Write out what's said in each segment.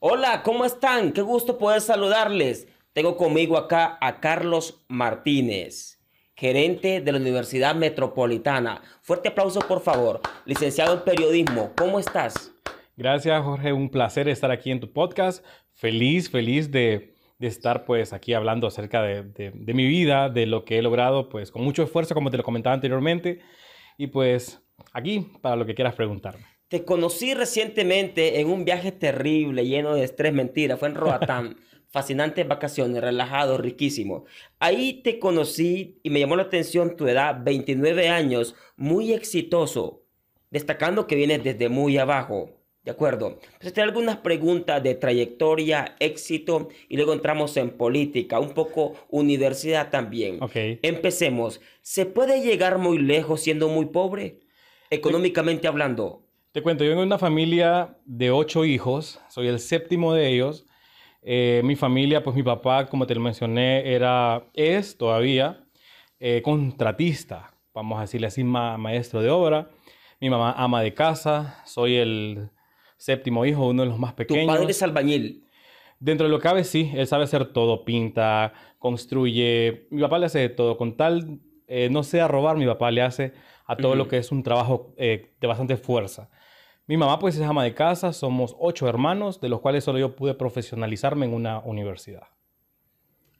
Hola, ¿cómo están? Qué gusto poder saludarles. Tengo conmigo acá a Carlos Martínez, gerente de la Universidad Metropolitana. Fuerte aplauso, por favor. Licenciado en periodismo, ¿cómo estás? Gracias, Jorge. Un placer estar aquí en tu podcast. Feliz, feliz de, estar pues aquí hablando acerca de, mi vida, de lo que he logrado pues con mucho esfuerzo, como te lo comentaba anteriormente. Y pues aquí para lo que quieras preguntarme. Te conocí recientemente en un viaje terrible, lleno de estrés, mentira, fue en Roatán. Fascinantes vacaciones, relajado, riquísimo. Ahí te conocí y me llamó la atención tu edad, 29 años, muy exitoso, destacando que vienes desde muy abajo. ¿De acuerdo? Entonces te algunas preguntas de trayectoria, éxito y luego entramos en política, un poco universidad también. Okay. Empecemos. ¿Se puede llegar muy lejos siendo muy pobre? Económicamente hablando. Te cuento, yo vengo de una familia de ocho hijos, soy el séptimo de ellos. Eh, mi familia, pues mi papá, como te lo mencioné, era, es todavía eh, contratista, vamos a decirle así, maestro de obra. Mi mamá ama de casa, soy el séptimo hijo, uno de los más pequeños. ¿Tu padre es albañil? Dentro de lo que cabe, sí, él sabe hacer todo, pinta, construye. Mi papá le hace todo, con tal eh, no sea robar, mi papá le hace a todo lo que es un trabajo eh, de bastante fuerza. Mi mamá pues es ama de casa, somos ocho hermanos, de los cuales solo yo pude profesionalizarme en una universidad.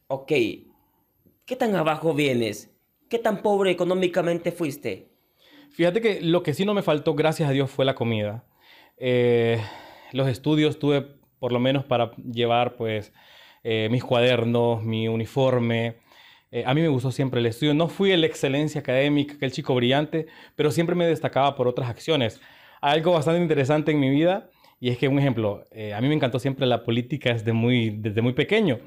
Ok, ¿qué tan abajo vienes? ¿Qué tan pobre económicamente fuiste? Fíjate que lo que sí no me faltó, gracias a Dios, fue la comida. Eh, los estudios tuve por lo menos para llevar pues eh, mis cuadernos, mi uniforme, eh, a mí me gustó siempre el estudio. No fui el excelencia académica, aquel chico brillante, pero siempre me destacaba por otras acciones. Algo bastante interesante en mi vida, y es que un ejemplo, eh, a mí me encantó siempre la política desde muy, desde muy pequeño.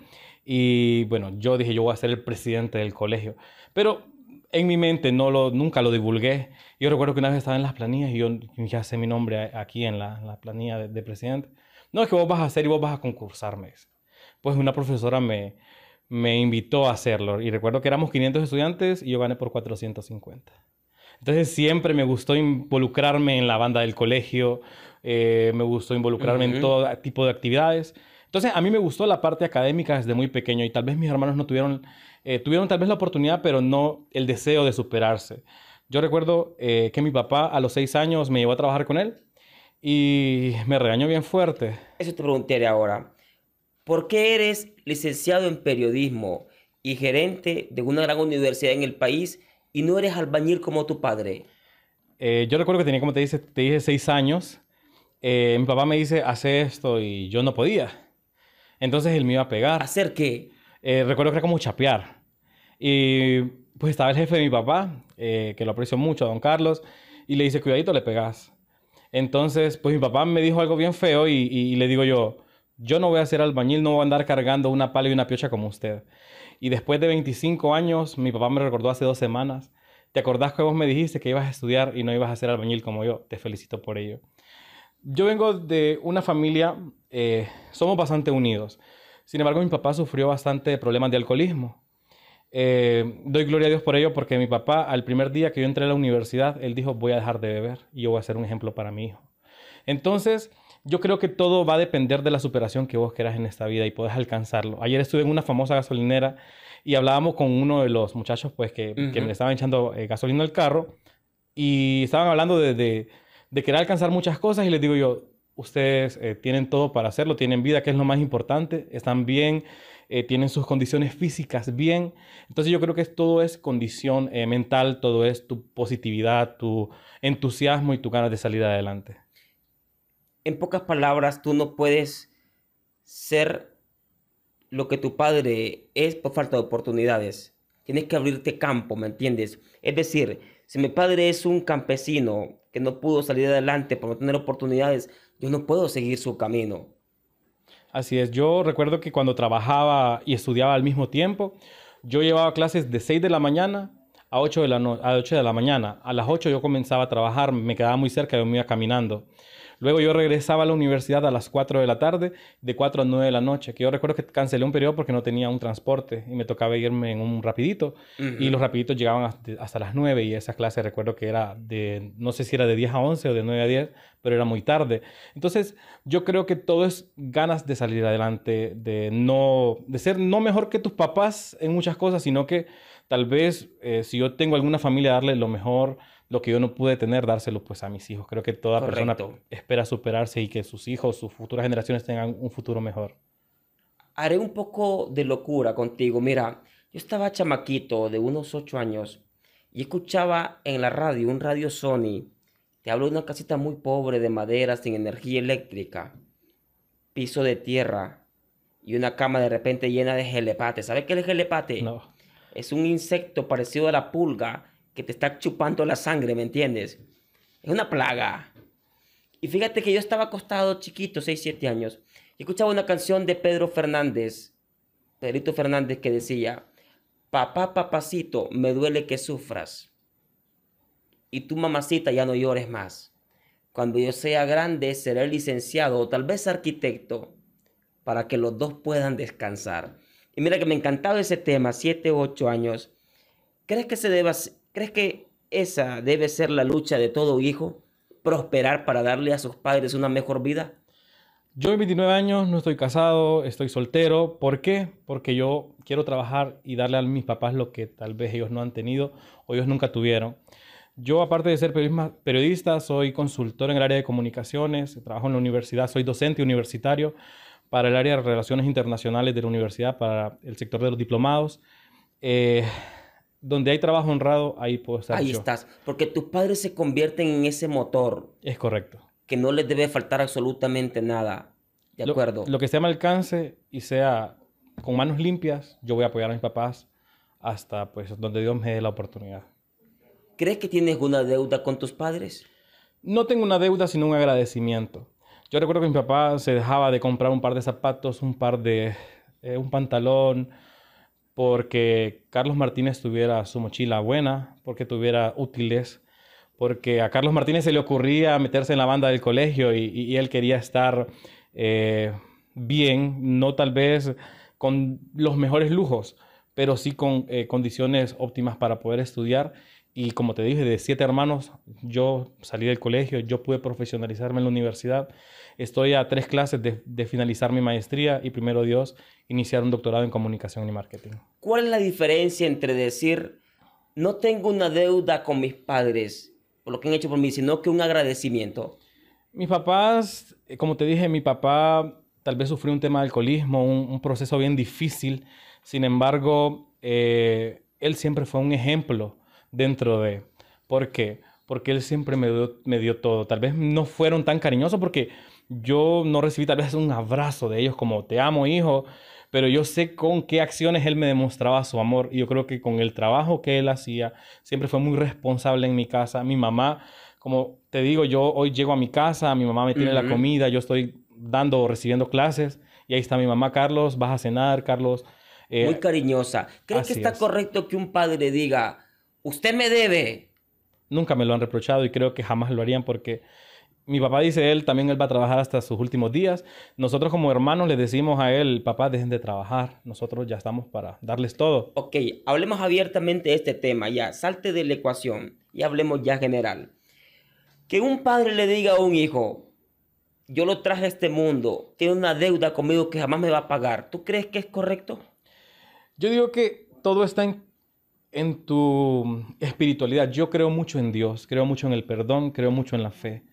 Y bueno, yo dije, yo voy a ser el presidente del colegio. Pero en mi mente no lo, nunca lo divulgué. Yo recuerdo que una vez estaba en las planillas y yo ya sé mi nombre aquí en la, planilla de, de, presidente. No, es que vos vas a hacer y vos vas a concursarme. Pues una profesora me, me invitó a hacerlo. Y recuerdo que éramos 500 estudiantes y yo gané por 450. Entonces siempre me gustó involucrarme en la banda del colegio, eh, me gustó involucrarme en todo tipo de actividades. Entonces a mí me gustó la parte académica desde muy pequeño y tal vez mis hermanos no tuvieron, eh, tuvieron tal vez la oportunidad, pero no el deseo de superarse. Yo recuerdo eh, que mi papá a los seis años me llevó a trabajar con él y me regañó bien fuerte. Eso te preguntaré ahora. ¿Por qué eres licenciado en periodismo y gerente de una gran universidad en el país y no eres albañil como tu padre? Eh, yo recuerdo que tenía, como te, dije, seis años. Eh, mi papá me dice, hace esto y yo no podía. Entonces él me iba a pegar. ¿Hacer qué? Eh, recuerdo que era como chapear. Y pues estaba el jefe de mi papá, que lo aprecio mucho, don Carlos, y le dice, cuidadito, le pegas. Entonces, pues mi papá me dijo algo bien feo y le digo yo, yo no voy a ser albañil, no voy a andar cargando una pala y una piocha como usted. Y después de 25 años, mi papá me recordó hace dos semanas, ¿te acordás que vos me dijiste que ibas a estudiar y no ibas a ser albañil como yo? Te felicito por ello. Yo vengo de una familia, eh, somos bastante unidos. Sin embargo, mi papá sufrió bastante problemas de alcoholismo. Eh, doy gloria a Dios por ello porque mi papá, al primer día que yo entré a la universidad, él dijo, voy a dejar de beber y yo voy a ser un ejemplo para mi hijo. Entonces, yo creo que todo va a depender de la superación que vos quieras en esta vida y podés alcanzarlo. Ayer estuve en una famosa gasolinera y hablábamos con uno de los muchachos pues que, me estaban echando eh, gasolina al carro y estaban hablando de, querer alcanzar muchas cosas y les digo yo, ustedes eh, tienen todo para hacerlo, tienen vida, que es lo más importante, están bien, eh, tienen sus condiciones físicas bien. Entonces yo creo que todo es condición mental, todo es tu positividad, tu entusiasmo y tu ganas de salir adelante en pocas palabras, tú no puedes ser lo que tu padre es por falta de oportunidades. Tienes que abrirte campo, ¿me entiendes? Es decir, si mi padre es un campesino que no pudo salir adelante por no tener oportunidades, yo no puedo seguir su camino. Así es, yo recuerdo que cuando trabajaba y estudiaba al mismo tiempo, yo llevaba clases de 6 de la mañana a 8 de la, a 8 de la mañana. A las 8 yo comenzaba a trabajar, me quedaba muy cerca, yo me iba caminando. Luego yo regresaba a la universidad a las 4 de la tarde, de 4 a 9 de la noche, que yo recuerdo que cancelé un periodo porque no tenía un transporte y me tocaba irme en un rapidito y los rapiditos llegaban hasta, las 9 y esa clase recuerdo que era de, no sé si era de 10 a 11 o de 9 a 10, pero era muy tarde. Entonces yo creo que todo es ganas de salir adelante, de no, de ser no mejor que tus papás en muchas cosas, sino que tal vez eh, si yo tengo alguna familia darle lo mejor lo que yo no pude tener, dárselo pues a mis hijos. Creo que toda persona espera superarse y que sus hijos, sus futuras generaciones tengan un futuro mejor. Haré un poco de locura contigo. Mira, yo estaba chamaquito de unos ocho años y escuchaba en la radio, un radio Sony, te hablo de una casita muy pobre de madera sin energía eléctrica, piso de tierra y una cama de repente llena de gelepate. ¿Sabes qué es el gelepate? No. Es un insecto parecido a la pulga que te está chupando la sangre, ¿me entiendes? Es una plaga. Y fíjate que yo estaba acostado chiquito, 6, 7 años, y escuchaba una canción de Pedro Fernández, Pedrito Fernández, que decía, papá, papacito, me duele que sufras. Y tu mamacita ya no llores más. Cuando yo sea grande, seré licenciado o tal vez arquitecto para que los dos puedan descansar. Y mira que me encantaba ese tema, 7, 8 años. ¿Crees que se deba ¿Crees que esa debe ser la lucha de todo hijo? ¿Prosperar para darle a sus padres una mejor vida? Yo en 29 años no estoy casado, estoy soltero. ¿Por qué? Porque yo quiero trabajar y darle a mis papás lo que tal vez ellos no han tenido o ellos nunca tuvieron. Yo, aparte de ser periodista, soy consultor en el área de comunicaciones, trabajo en la universidad, soy docente universitario para el área de relaciones internacionales de la universidad, para el sector de los diplomados. Eh, donde hay trabajo honrado, ahí puedo estar. Ahí estás, porque tus padres se convierten en ese motor. Es correcto. Que no les debe faltar absolutamente nada. De lo, acuerdo. Lo, que sea me alcance y sea con manos limpias, yo voy a apoyar a mis papás hasta pues donde Dios me dé la oportunidad. ¿Crees que tienes una deuda con tus padres? No tengo una deuda, sino un agradecimiento. Yo recuerdo que mi papá se dejaba de comprar un par de zapatos, un par de eh, un pantalón, porque Carlos Martínez tuviera su mochila buena, porque tuviera útiles, porque a Carlos Martínez se le ocurría meterse en la banda del colegio y, él quería estar eh, bien, no tal vez con los mejores lujos, pero sí con eh, condiciones óptimas para poder estudiar y como te dije, de siete hermanos, yo salí del colegio, yo pude profesionalizarme en la universidad. Estoy a tres clases de, finalizar mi maestría y primero Dios, iniciar un doctorado en comunicación y marketing. ¿Cuál es la diferencia entre decir, no tengo una deuda con mis padres por lo que han hecho por mí, sino que un agradecimiento? Mis papás, eh, como te dije, mi papá tal vez sufrió un tema de alcoholismo, un, proceso bien difícil. Sin embargo, eh, él siempre fue un ejemplo dentro de. ¿Por qué? Porque Él siempre me dio, todo. Tal vez no fueron tan cariñosos porque yo no recibí tal vez un abrazo de ellos como te amo, hijo, pero yo sé con qué acciones Él me demostraba su amor. Y yo creo que con el trabajo que Él hacía, siempre fue muy responsable en mi casa. Mi mamá, como te digo, yo hoy llego a mi casa, mi mamá me tiene la comida, yo estoy dando o recibiendo clases y ahí está mi mamá, Carlos, vas a cenar, Carlos. muy eh, cariñosa. ¿Crees que está correcto que un padre diga, usted me debe. Nunca me lo han reprochado y creo que jamás lo harían porque mi papá dice él, también él va a trabajar hasta sus últimos días. Nosotros como hermanos le decimos a él, papá, dejen de trabajar, nosotros ya estamos para darles todo. Ok, hablemos abiertamente de este tema ya, salte de la ecuación y hablemos ya general. Que un padre le diga a un hijo, yo lo traje a este mundo, tiene una deuda conmigo que jamás me va a pagar, ¿tú crees que es correcto? Yo digo que todo está en en tu espiritualidad. Yo creo mucho en Dios, creo mucho en el perdón, creo mucho en la fe.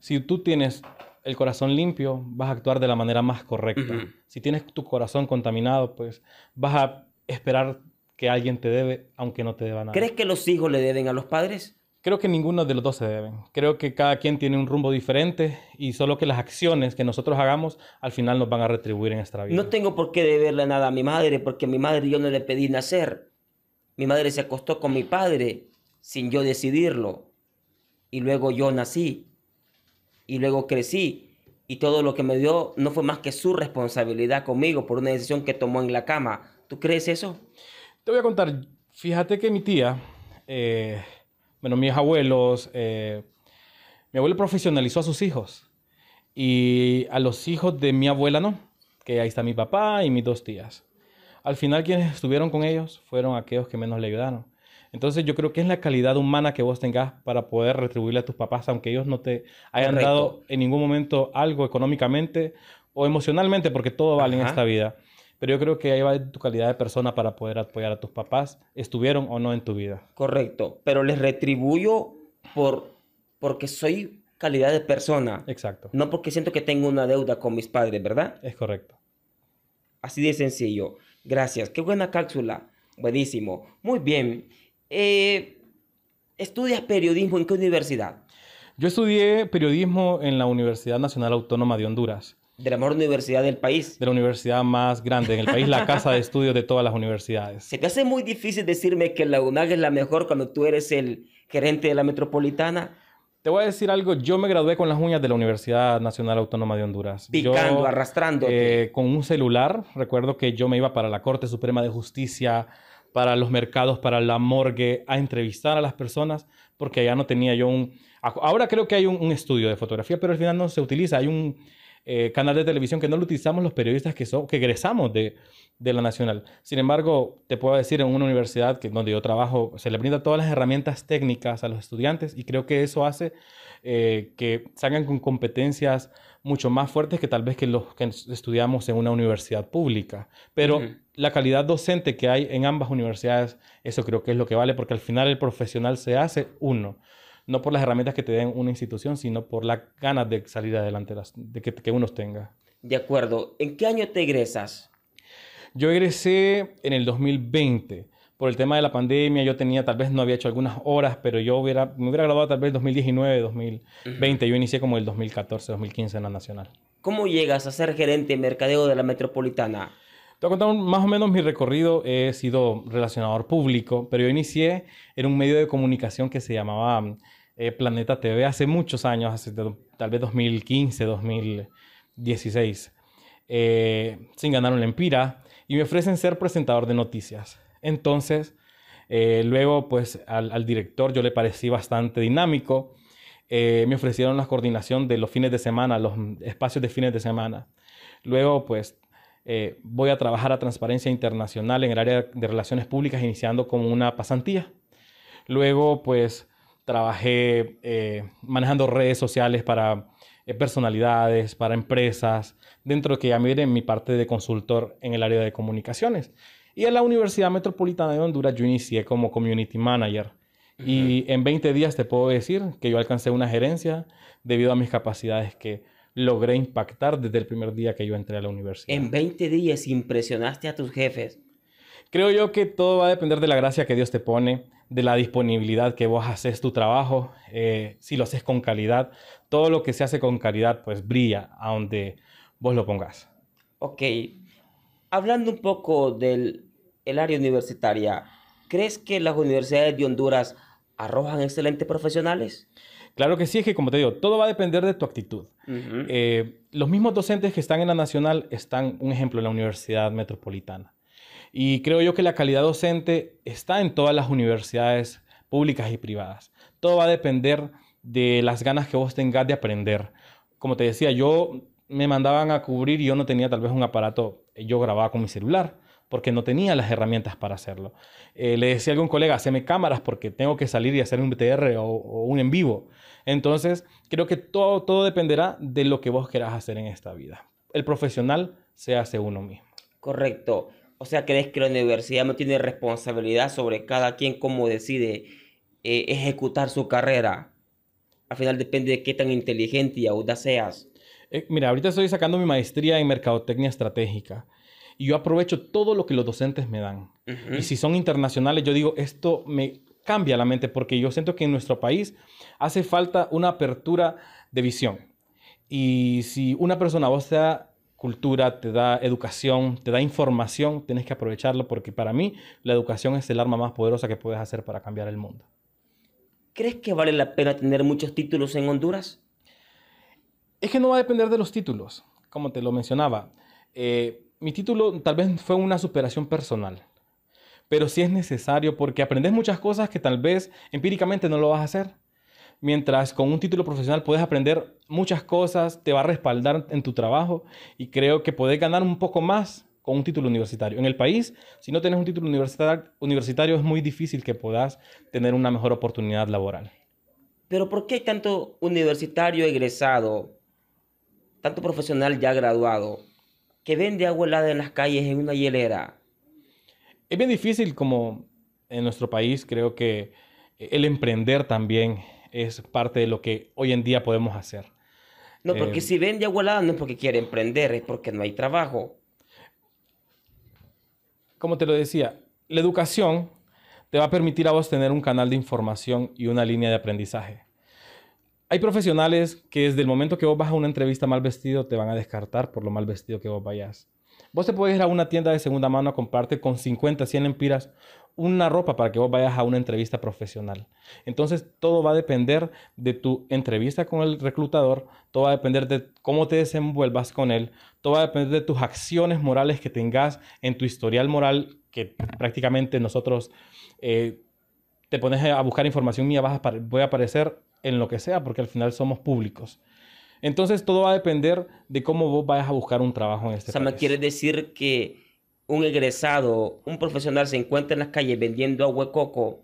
Si tú tienes el corazón limpio, vas a actuar de la manera más correcta. Si tienes tu corazón contaminado, pues vas a esperar que alguien te debe, aunque no te deba nada. ¿Crees que los hijos le deben a los padres? Creo que ninguno de los dos se deben. Creo que cada quien tiene un rumbo diferente y solo que las acciones que nosotros hagamos al final nos van a retribuir en esta vida. No tengo por qué deberle nada a mi madre porque a mi madre yo no le pedí nacer. Mi madre se acostó con mi padre sin yo decidirlo. Y luego yo nací. Y luego crecí. Y todo lo que me dio no fue más que su responsabilidad conmigo por una decisión que tomó en la cama. ¿Tú crees eso? Te voy a contar. Fíjate que mi tía, eh, bueno, mis abuelos, eh, mi abuelo profesionalizó a sus hijos. Y a los hijos de mi abuela no. Que ahí está mi papá y mis dos tías. Al final quienes estuvieron con ellos fueron aquellos que menos le ayudaron. Entonces yo creo que es la calidad humana que vos tengas para poder retribuirle a tus papás, aunque ellos no te hayan dado en ningún momento algo económicamente o emocionalmente, porque todo vale en esta vida. Pero yo creo que ahí va tu calidad de persona para poder apoyar a tus papás, estuvieron o no en tu vida. Correcto, pero les retribuyo por, porque soy calidad de persona. Exacto. No porque siento que tengo una deuda con mis padres, ¿verdad? Es correcto. Así de sencillo. Gracias, qué buena cápsula. Buenísimo. Muy bien. Eh, ¿Estudias periodismo en qué universidad? Yo estudié periodismo en la Universidad Nacional Autónoma de Honduras. De la mejor universidad del país. De la universidad más grande en el país, la casa de estudios de todas las universidades. Se te hace muy difícil decirme que la UNAG es la mejor cuando tú eres el gerente de la metropolitana. Te voy a decir algo, yo me gradué con las uñas de la Universidad Nacional Autónoma de Honduras. Picando, arrastrando. Eh, con un celular, recuerdo que yo me iba para la Corte Suprema de Justicia, para los mercados, para la morgue, a entrevistar a las personas, porque allá no tenía yo un... Ahora creo que hay un estudio de fotografía, pero al final no se utiliza. Hay un eh, canal de televisión que no lo utilizamos los periodistas que, son, que egresamos de, la nacional. Sin embargo, te puedo decir, en una universidad que, donde yo trabajo, se le brinda todas las herramientas técnicas a los estudiantes y creo que eso hace eh, que salgan con competencias mucho más fuertes que tal vez que los que estudiamos en una universidad pública. Pero la calidad docente que hay en ambas universidades, eso creo que es lo que vale, porque al final el profesional se hace uno no por las herramientas que te den una institución, sino por las ganas de salir adelante, de que, que uno tenga. De acuerdo. ¿En qué año te egresas? Yo egresé en el 2020. Por el tema de la pandemia, yo tenía, tal vez no había hecho algunas horas, pero yo hubiera, me hubiera graduado tal vez 2019, 2020. Yo inicié como el 2014, 2015 en la Nacional. ¿Cómo llegas a ser gerente de mercadeo de la Metropolitana? Te voy a contar más o menos mi recorrido. He sido relacionador público, pero yo inicié en un medio de comunicación que se llamaba eh, Planeta TV hace muchos años, tal vez 2015, 2016, eh, sin ganar un empira y me ofrecen ser presentador de noticias. Entonces, eh, luego, pues al, al, director yo le parecí bastante dinámico. me ofrecieron la coordinación de los fines de semana, los espacios de fines de semana. Luego, pues, voy a trabajar a Transparencia Internacional en el área de Relaciones Públicas, iniciando como una pasantía. Luego, pues, trabajé eh, manejando redes sociales para eh, personalidades, para empresas, dentro de que ya miren mi parte de consultor en el área de comunicaciones. Y en la Universidad Metropolitana de Honduras yo inicié como Community Manager. Y en 20 días te puedo decir que yo alcancé una gerencia debido a mis capacidades que logré impactar desde el primer día que yo entré a la universidad. En 20 días impresionaste a tus jefes. Creo yo que todo va a depender de la gracia que Dios te pone, de la disponibilidad que vos haces tu trabajo, eh, si lo haces con calidad, todo lo que se hace con calidad pues brilla a donde vos lo pongas. Ok, hablando un poco del el área universitaria, ¿crees que las universidades de Honduras arrojan excelentes profesionales? Claro que sí, es que como te digo, todo va a depender de tu actitud. Eh, los mismos docentes que están en la nacional están, un ejemplo, en la Universidad Metropolitana. Y creo yo que la calidad docente está en todas las universidades públicas y privadas. Todo va a depender de las ganas que vos tengas de aprender. Como te decía, yo me mandaban a cubrir y yo no tenía tal vez un aparato, yo grababa con mi celular porque no tenía las herramientas para hacerlo. Eh, le decía a algún colega, haceme cámaras porque tengo que salir y hacer un BTR o, un en vivo. Entonces, creo que todo, todo dependerá de lo que vos querás hacer en esta vida. El profesional se hace uno mismo. Correcto. O sea, ¿crees que la universidad no tiene responsabilidad sobre cada quien cómo decide eh, ejecutar su carrera? Al final depende de qué tan inteligente y audaz seas. Eh, mira, ahorita estoy sacando mi maestría en Mercadotecnia Estratégica y yo aprovecho todo lo que los docentes me dan. Y si son internacionales, yo digo, esto me cambia la mente porque yo siento que en nuestro país hace falta una apertura de visión. Y si una persona, o sea cultura, te da educación, te da información, tienes que aprovecharlo porque para mí la educación es el arma más poderosa que puedes hacer para cambiar el mundo. ¿Crees que vale la pena tener muchos títulos en Honduras? Es que no va a depender de los títulos, como te lo mencionaba. Eh, mi título tal vez fue una superación personal, pero sí es necesario porque aprendes muchas cosas que tal vez empíricamente no lo vas a hacer. Mientras con un título profesional puedes aprender muchas cosas, te va a respaldar en tu trabajo y creo que podés ganar un poco más con un título universitario. En el país, si no tienes un título universitario, universitario es muy difícil que puedas tener una mejor oportunidad laboral. Pero ¿por qué hay tanto universitario egresado, tanto profesional ya graduado, que vende agua helada en las calles en una hielera? Es bien difícil como en nuestro país, creo que el emprender también es parte de lo que hoy en día podemos hacer. No, porque eh, si vende abuelada no es porque quiere emprender, es porque no hay trabajo. Como te lo decía, la educación te va a permitir a vos tener un canal de información y una línea de aprendizaje. Hay profesionales que desde el momento que vos vas a una entrevista mal vestido te van a descartar por lo mal vestido que vos vayas. Vos te puedes ir a una tienda de segunda mano a comprarte con 50, 100 empiras una ropa para que vos vayas a una entrevista profesional. Entonces, todo va a depender de tu entrevista con el reclutador, todo va a depender de cómo te desenvuelvas con él, todo va a depender de tus acciones morales que tengas en tu historial moral, que prácticamente nosotros eh, te pones a buscar información mía, vas voy a aparecer en lo que sea, porque al final somos públicos. Entonces todo va a depender de cómo vos vayas a buscar un trabajo en este país. o sea, ¿me quiere decir que un egresado, un profesional se encuentra en las calles vendiendo agua de coco,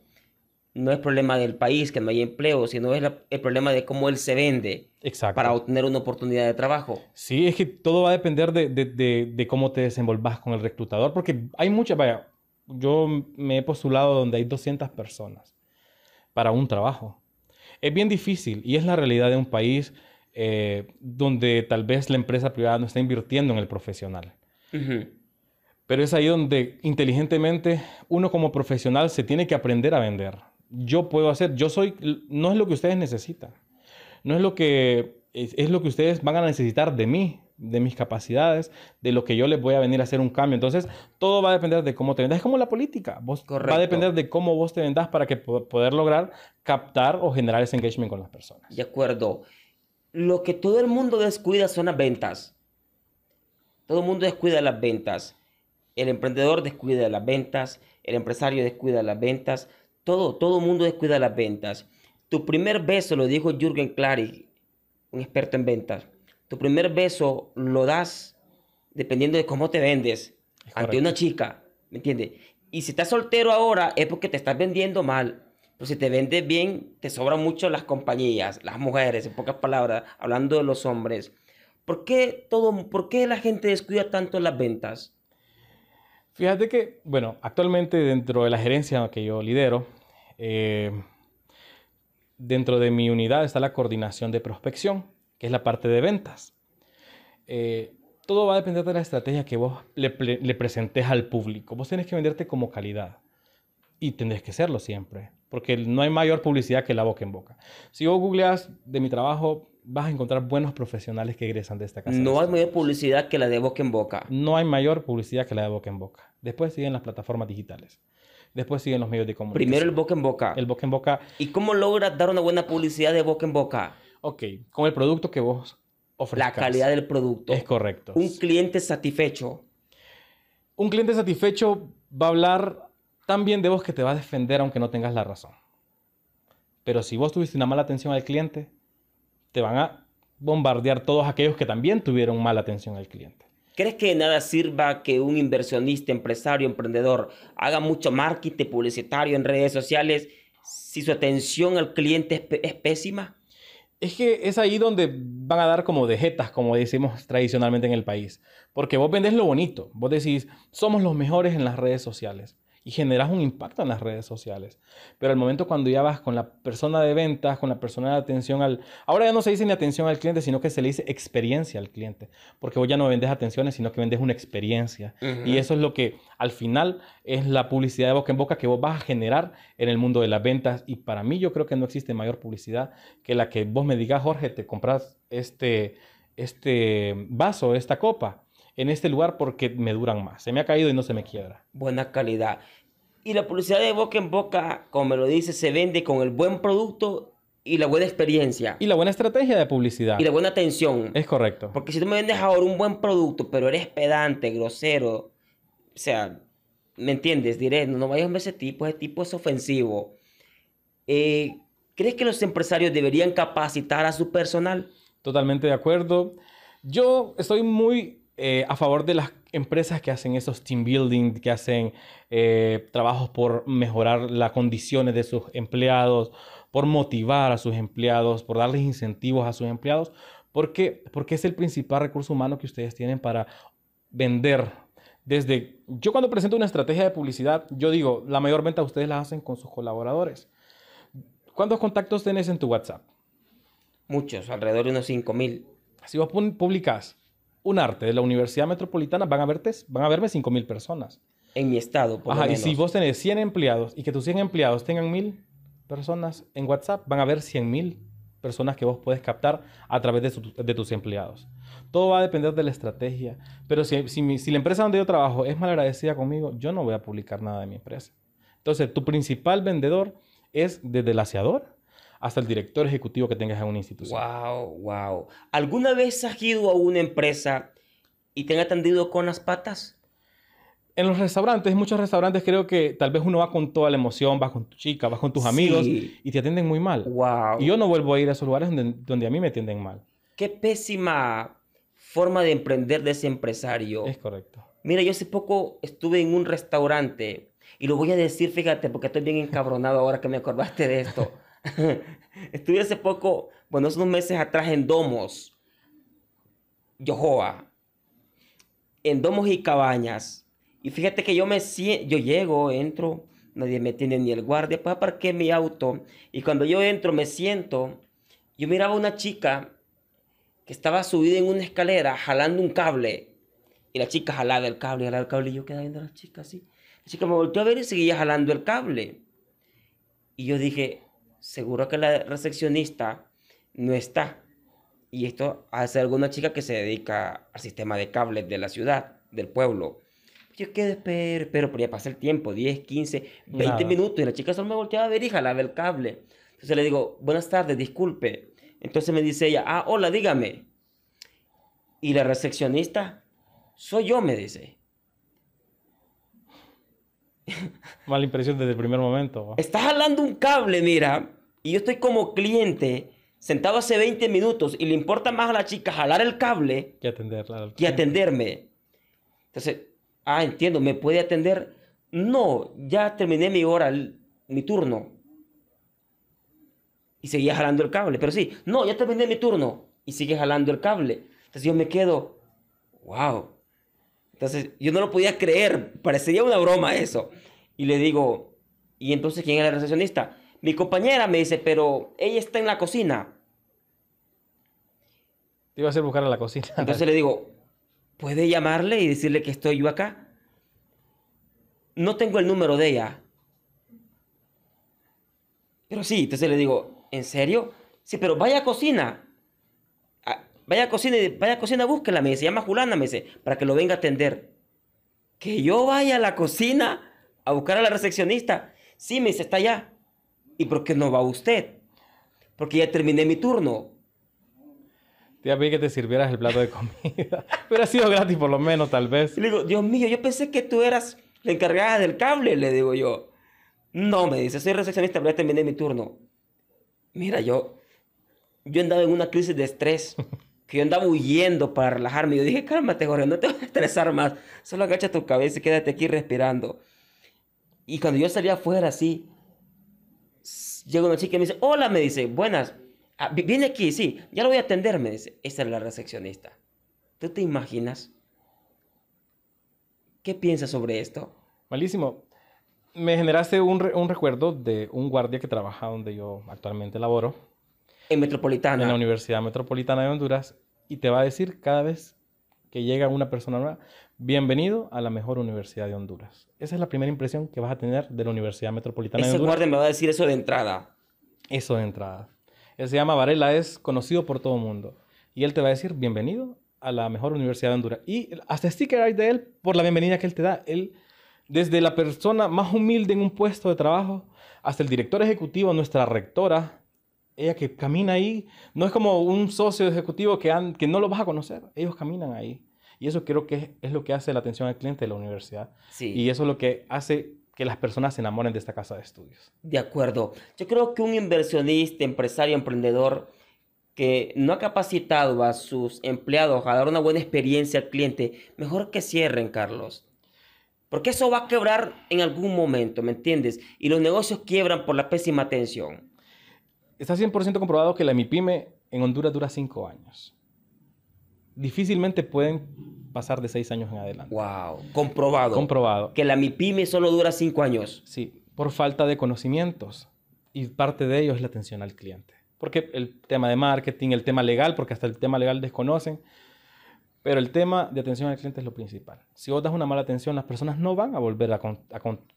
no es problema del país que no hay empleo, sino es el problema de cómo él se vende para obtener una oportunidad de trabajo. Sí, es que todo va a depender de, cómo te desenvolvas con el reclutador, porque hay muchas, vaya, yo me he postulado donde hay 200 personas para un trabajo. Es bien difícil y es la realidad de un país eh, donde tal vez la empresa privada no está invirtiendo en el profesional. Pero es ahí donde inteligentemente uno como profesional se tiene que aprender a vender. Yo puedo hacer, yo soy, no es lo que ustedes necesitan, no es lo que, es, lo que ustedes van a necesitar de mí, de mis capacidades, de lo que yo les voy a venir a hacer un cambio. Entonces, todo va a depender de cómo te vendas. Es como la política. Vos, va a depender de cómo vos te vendas para que poder lograr captar o generar ese engagement con las personas. De acuerdo lo que todo el mundo descuida son las ventas. Todo el mundo descuida las ventas. El emprendedor descuida las ventas, el empresario descuida las ventas, todo, todo el mundo descuida las ventas. Tu primer beso, lo dijo Jürgen clary un experto en ventas, tu primer beso lo das dependiendo de cómo te vendes ante una chica, ¿me entiendes? Y si estás soltero ahora es porque te estás vendiendo mal pues si te vendes bien, te sobran mucho las compañías, las mujeres, en pocas palabras, hablando de los hombres. ¿Por qué, todo, ¿Por qué la gente descuida tanto las ventas? Fíjate que, bueno, actualmente dentro de la gerencia que yo lidero, eh, dentro de mi unidad está la coordinación de prospección, que es la parte de ventas. Eh, todo va a depender de la estrategia que vos le, presentes al público. Vos tenés que venderte como calidad y tenés que serlo siempre porque no hay mayor publicidad que la boca en boca. Si vos googleas de mi trabajo, vas a encontrar buenos profesionales que egresan de esta casa. No hay mayor publicidad que la de boca en boca. No hay mayor publicidad que la de boca en boca. Después siguen las plataformas digitales. Después siguen los medios de comunicación. Primero el boca en boca. El boca en boca. ¿Y cómo logras dar una buena publicidad de boca en boca? Ok, con el producto que vos ofreces. La calidad del producto. Es correcto. Un cliente satisfecho. Un cliente satisfecho va a hablar también de vos que te va a defender aunque no tengas la razón. Pero si vos tuviste una mala atención al cliente, te van a bombardear todos aquellos que también tuvieron mala atención al cliente. ¿Crees que nada sirva que un inversionista, empresario, emprendedor haga mucho marketing publicitario en redes sociales si su atención al cliente es, es pésima? Es que es ahí donde van a dar como dejetas, como decimos tradicionalmente en el país. Porque vos vendés lo bonito, vos decís, somos los mejores en las redes sociales y generas un impacto en las redes sociales. Pero al momento cuando ya vas con la persona de ventas, con la persona de atención al... Ahora ya no se dice ni atención al cliente, sino que se le dice experiencia al cliente, porque vos ya no vendes atenciones, sino que vendes una experiencia. Y eso es lo que al final es la publicidad de boca en boca que vos vas a generar en el mundo de las ventas. Y para mí yo creo que no existe mayor publicidad que la que vos me digas, Jorge, te compras este, este vaso, esta copa en este lugar porque me duran más. Se me ha caído y no se me quiebra. Buena calidad. Y la publicidad de boca en boca, como me lo dice, se vende con el buen producto y la buena experiencia. Y la buena estrategia de publicidad. Y la buena atención. Es correcto. Porque si tú me vendes ahora un buen producto, pero eres pedante, grosero, o sea, ¿me entiendes? Diré, no, vayas a ese tipo, ese tipo es ofensivo. Eh, ¿Crees que los empresarios deberían capacitar a su personal? Totalmente de acuerdo. Yo estoy muy eh, a favor de las empresas que hacen esos team building, que hacen eh, trabajos por mejorar las condiciones de sus empleados, por motivar a sus empleados, por darles incentivos a sus empleados, porque, porque es el principal recurso humano que ustedes tienen para vender. Desde yo cuando presento una estrategia de publicidad, yo digo, la mayor venta ustedes la hacen con sus colaboradores. ¿Cuántos contactos tenés en tu WhatsApp? Muchos, alrededor de unos 5000. Si vos publicas un arte de la Universidad Metropolitana, van a, verte, van a verme mil personas. En mi estado, por Ajá, y si vos tenés 100 empleados y que tus 100 empleados tengan mil personas en WhatsApp, van a ver mil personas que vos puedes captar a través de, tus empleados. Todo va a depender de la estrategia. Pero si, si, si la empresa donde yo trabajo es mal agradecida conmigo, yo no voy a publicar nada de mi empresa. Entonces, tu principal vendedor es desde el aseador hasta el director ejecutivo que tengas en una institución. Wow, wow. ¿Alguna vez has ido a una empresa y te han atendido con las patas? En los restaurantes, muchos restaurantes creo que tal vez uno va con toda la emoción, vas con tu chica, vas con tus amigos y te atienden muy mal. Wow. Y yo no vuelvo a ir a esos lugares donde a mí me atienden mal. Qué pésima forma de emprender de ese empresario. Es correcto. Mira, yo hace poco estuve en un restaurante y lo voy a decir, fíjate, porque estoy bien encabronado ahora que me acordaste de esto. Estuve hace poco, bueno, hace unos meses atrás en Domos, Yohoa, en Domos y Cabañas. Y fíjate que yo me yo llego, entro, nadie me tiene ni el guardia, pues aparqué mi auto. Y cuando yo entro, me siento, yo miraba a una chica que estaba subida en una escalera jalando un cable. Y la chica jalaba el cable, jalaba el cable, y yo quedaba viendo a la chica así. La chica me volteó a ver y seguía jalando el cable. Y yo dije, seguro que la recepcionista no está. Y esto hace alguna chica que se dedica al sistema de cables de la ciudad, del pueblo. Yo quedé, espero, pero ya pasa el tiempo, 10, 15, 20 minutos, y la chica solo me volteaba a ver y jalaba el cable. Entonces le digo, buenas tardes, disculpe. Entonces me dice ella, ah, hola, dígame. Y la recepcionista, soy yo, me dice. Mala impresión desde el primer momento. Estás jalando un cable, mira y yo estoy como cliente sentado hace 20 minutos y le importa más a la chica jalar el cable que, atenderla, que atenderme. Entonces, ah, entiendo, ¿me puede atender? No, ya terminé mi hora, mi turno. Y seguía jalando el cable, pero sí, no, ya terminé mi turno y sigue jalando el cable. Entonces yo me quedo, wow. Entonces yo no lo podía creer, parecería una broma eso. Y le digo, ¿y entonces quién era el recepcionista? Mi compañera me dice, pero ella está en la cocina. Te iba a hacer buscar a la cocina. Entonces le digo, ¿puede llamarle y decirle que estoy yo acá? No tengo el número de ella. Pero sí, entonces le digo, ¿en serio? Sí, pero vaya a cocina. Ah, vaya a cocina, vaya a cocina, búsquela, me dice, llama Julana, me dice, para que lo venga a atender. Que yo vaya a la cocina a buscar a la recepcionista. Sí, me dice, está allá. ¿Y por qué no va usted? Porque ya terminé mi turno. Te pedí que te sirvieras el plato de comida. Pero ha sido gratis por lo menos, tal vez. le digo, Dios mío, yo pensé que tú eras la encargada del cable, le digo yo. No, me dice, soy recepcionista, pero ya terminé mi turno. Mira, yo, yo andaba en una crisis de estrés, que yo andaba huyendo para relajarme. Yo dije, cálmate, Jorge, no te vas a estresar más. Solo agacha tu cabeza y quédate aquí respirando. Y cuando yo salía afuera así, llega una chica y me dice, hola, me dice, buenas, ah, viene aquí, sí, ya lo voy a atender, me dice, esta es la recepcionista. ¿Tú te imaginas? ¿Qué piensas sobre esto? Malísimo. Me generaste un, un recuerdo de un guardia que trabaja donde yo actualmente laboro. En Metropolitana. En la Universidad Metropolitana de Honduras. Y te va a decir cada vez que llega una persona nueva, bienvenido a la mejor universidad de Honduras. Esa es la primera impresión que vas a tener de la Universidad Metropolitana de Honduras. Ese guardia me va a decir eso de entrada. Eso de entrada. Él se llama Varela, es conocido por todo el mundo. Y él te va a decir, bienvenido a la mejor universidad de Honduras. Y hasta sticker hay de él por la bienvenida que él te da. Él, desde la persona más humilde en un puesto de trabajo, hasta el director ejecutivo, nuestra rectora, ella que camina ahí, no es como un socio ejecutivo que, que no lo vas a conocer, ellos caminan ahí. Y eso creo que es lo que hace la atención al cliente de la universidad. Y eso es lo que hace que las personas se enamoren de esta casa de estudios. De acuerdo. Yo creo que un inversionista, empresario, emprendedor que no ha capacitado a sus empleados a dar una buena experiencia al cliente, mejor que cierren, Carlos. Porque eso va a quebrar en algún momento, ¿me entiendes? Y los negocios quiebran por la pésima atención. Está 100% comprobado que la MIPYME en Honduras dura 5 años difícilmente pueden pasar de seis años en adelante. ¡Wow! Comprobado. Comprobado. Que la MIPYME solo dura cinco años. Sí, por falta de conocimientos. Y parte de ello es la atención al cliente. Porque el tema de marketing, el tema legal, porque hasta el tema legal desconocen. Pero el tema de atención al cliente es lo principal. Si vos das una mala atención, las personas no van a volver a,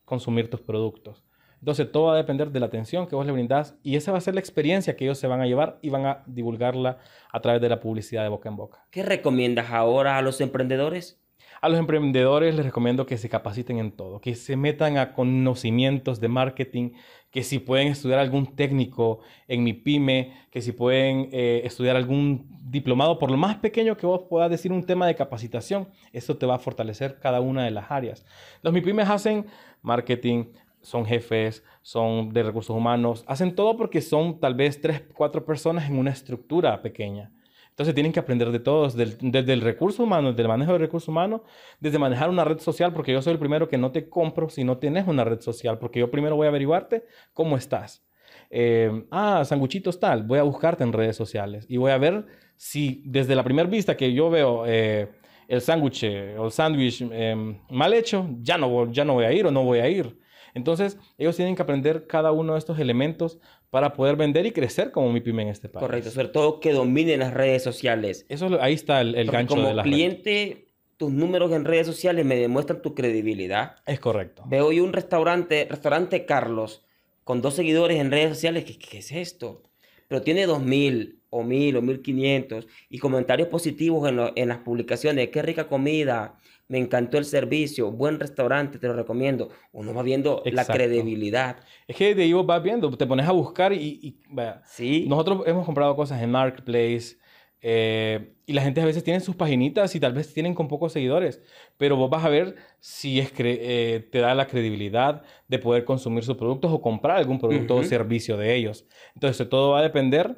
consumir tus productos. Entonces, todo va a depender de la atención que vos le brindás y esa va a ser la experiencia que ellos se van a llevar y van a divulgarla a través de la publicidad de boca en boca. ¿Qué recomiendas ahora a los emprendedores? A los emprendedores les recomiendo que se capaciten en todo, que se metan a conocimientos de marketing, que si pueden estudiar algún técnico en mi pyme, que si pueden eh, estudiar algún diplomado, por lo más pequeño que vos puedas decir un tema de capacitación, eso te va a fortalecer cada una de las áreas. Los MIPYMES hacen marketing, son jefes, son de recursos humanos, hacen todo porque son tal vez tres, cuatro personas en una estructura pequeña. Entonces tienen que aprender de todos, desde, el recurso humano, desde el manejo de recursos humano, desde manejar una red social, porque yo soy el primero que no te compro si no tienes una red social, porque yo primero voy a averiguarte cómo estás. Eh, ah, sanguchitos tal, voy a buscarte en redes sociales y voy a ver si desde la primera vista que yo veo eh, el sándwich eh, o el em, mal hecho, ya no, ya no voy a ir o no voy a ir. Entonces, ellos tienen que aprender cada uno de estos elementos para poder vender y crecer como mi pyme en este país. Correcto, sobre todo que dominen las redes sociales. Eso ahí está el, gancho de la cliente, tus números en redes sociales me demuestran tu credibilidad. Es correcto. Veo hoy un restaurante, restaurante Carlos, con dos seguidores en redes sociales, ¿qué, es esto? Pero tiene dos mil o mil o mil quinientos y comentarios positivos en, en las publicaciones, qué rica comida, me encantó el servicio, buen restaurante, te lo recomiendo. Uno va viendo la credibilidad. Es que de ahí vas viendo, te pones a buscar y... Sí. Nosotros hemos comprado cosas en Marketplace, eh, y la gente a veces tiene sus paginitas y tal vez tienen con pocos seguidores, pero vos vas a ver si eh, te da la credibilidad de poder consumir sus productos o comprar algún producto o servicio de ellos. Entonces, todo va a depender